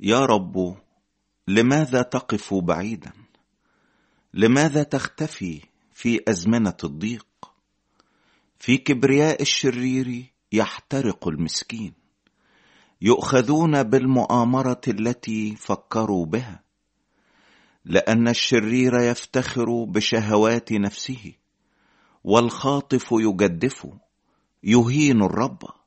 يا رب لماذا تقف بعيدا لماذا تختفي في ازمنه الضيق في كبرياء الشرير يحترق المسكين يؤخذون بالمؤامره التي فكروا بها لان الشرير يفتخر بشهوات نفسه والخاطف يجدف يهين الرب